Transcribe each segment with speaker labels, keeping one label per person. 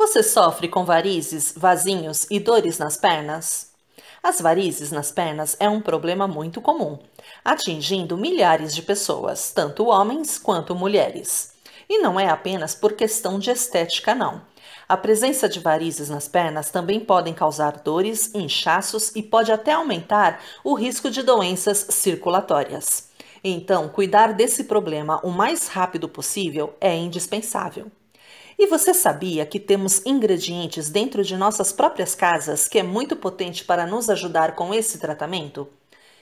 Speaker 1: Você sofre com varizes, vasinhos e dores nas pernas? As varizes nas pernas é um problema muito comum, atingindo milhares de pessoas, tanto homens quanto mulheres. E não é apenas por questão de estética, não. A presença de varizes nas pernas também podem causar dores, inchaços e pode até aumentar o risco de doenças circulatórias. Então, cuidar desse problema o mais rápido possível é indispensável. E você sabia que temos ingredientes dentro de nossas próprias casas que é muito potente para nos ajudar com esse tratamento?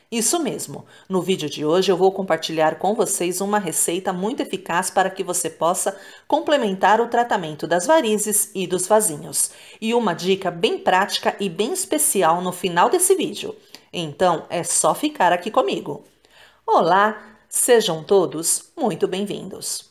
Speaker 1: Isso mesmo! No vídeo de hoje eu vou compartilhar com vocês uma receita muito eficaz para que você possa complementar o tratamento das varizes e dos vasinhos. E uma dica bem prática e bem especial no final desse vídeo. Então é só ficar aqui comigo. Olá! Sejam todos muito bem-vindos!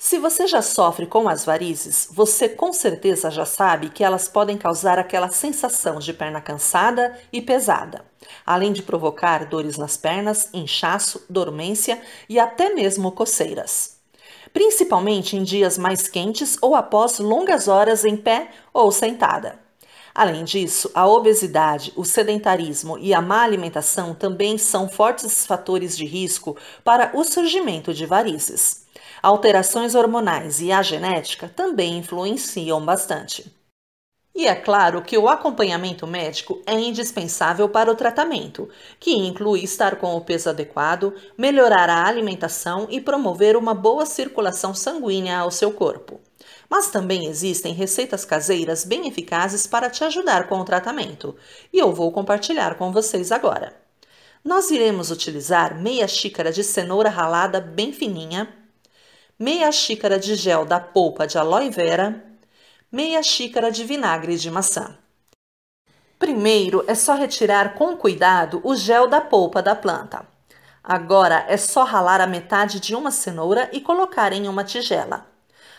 Speaker 1: Se você já sofre com as varizes, você com certeza já sabe que elas podem causar aquela sensação de perna cansada e pesada, além de provocar dores nas pernas, inchaço, dormência e até mesmo coceiras. Principalmente em dias mais quentes ou após longas horas em pé ou sentada. Além disso, a obesidade, o sedentarismo e a má alimentação também são fortes fatores de risco para o surgimento de varizes alterações hormonais e a genética também influenciam bastante. E é claro que o acompanhamento médico é indispensável para o tratamento, que inclui estar com o peso adequado, melhorar a alimentação e promover uma boa circulação sanguínea ao seu corpo. Mas também existem receitas caseiras bem eficazes para te ajudar com o tratamento, e eu vou compartilhar com vocês agora. Nós iremos utilizar meia xícara de cenoura ralada bem fininha, meia xícara de gel da polpa de aloe vera, meia xícara de vinagre de maçã. Primeiro é só retirar com cuidado o gel da polpa da planta. Agora é só ralar a metade de uma cenoura e colocar em uma tigela.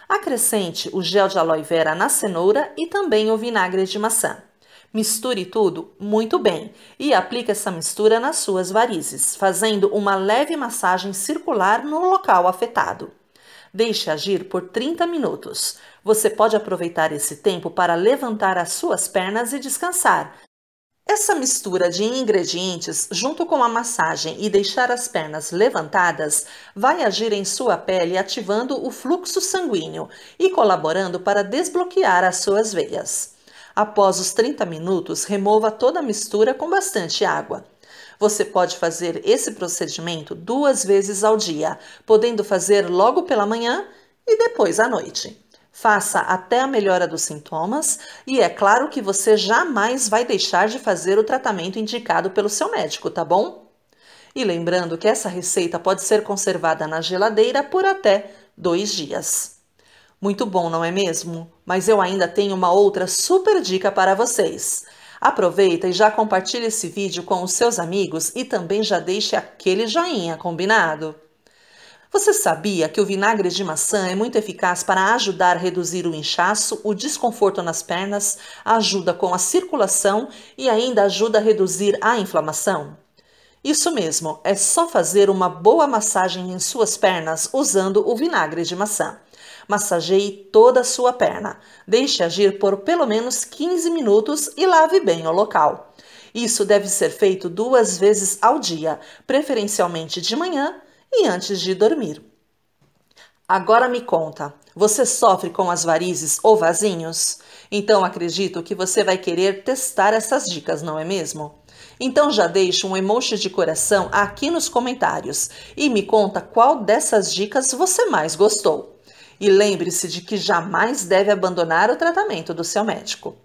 Speaker 1: Acrescente o gel de aloe vera na cenoura e também o vinagre de maçã. Misture tudo muito bem e aplique essa mistura nas suas varizes, fazendo uma leve massagem circular no local afetado. Deixe agir por 30 minutos. Você pode aproveitar esse tempo para levantar as suas pernas e descansar. Essa mistura de ingredientes, junto com a massagem e deixar as pernas levantadas, vai agir em sua pele ativando o fluxo sanguíneo e colaborando para desbloquear as suas veias. Após os 30 minutos, remova toda a mistura com bastante água. Você pode fazer esse procedimento duas vezes ao dia, podendo fazer logo pela manhã e depois à noite. Faça até a melhora dos sintomas e é claro que você jamais vai deixar de fazer o tratamento indicado pelo seu médico, tá bom? E lembrando que essa receita pode ser conservada na geladeira por até dois dias. Muito bom, não é mesmo? Mas eu ainda tenho uma outra super dica para vocês. Aproveita e já compartilha esse vídeo com os seus amigos e também já deixe aquele joinha, combinado? Você sabia que o vinagre de maçã é muito eficaz para ajudar a reduzir o inchaço, o desconforto nas pernas, ajuda com a circulação e ainda ajuda a reduzir a inflamação? Isso mesmo, é só fazer uma boa massagem em suas pernas usando o vinagre de maçã. Massageie toda a sua perna. Deixe agir por pelo menos 15 minutos e lave bem o local. Isso deve ser feito duas vezes ao dia, preferencialmente de manhã e antes de dormir. Agora me conta, você sofre com as varizes ou vasinhos? Então acredito que você vai querer testar essas dicas, não é mesmo? Então já deixa um emoji de coração aqui nos comentários e me conta qual dessas dicas você mais gostou. E lembre-se de que jamais deve abandonar o tratamento do seu médico.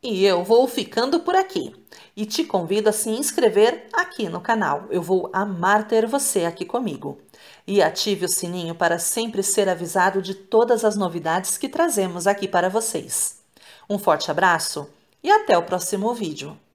Speaker 1: E eu vou ficando por aqui e te convido a se inscrever aqui no canal. Eu vou amar ter você aqui comigo. E ative o sininho para sempre ser avisado de todas as novidades que trazemos aqui para vocês. Um forte abraço e até o próximo vídeo.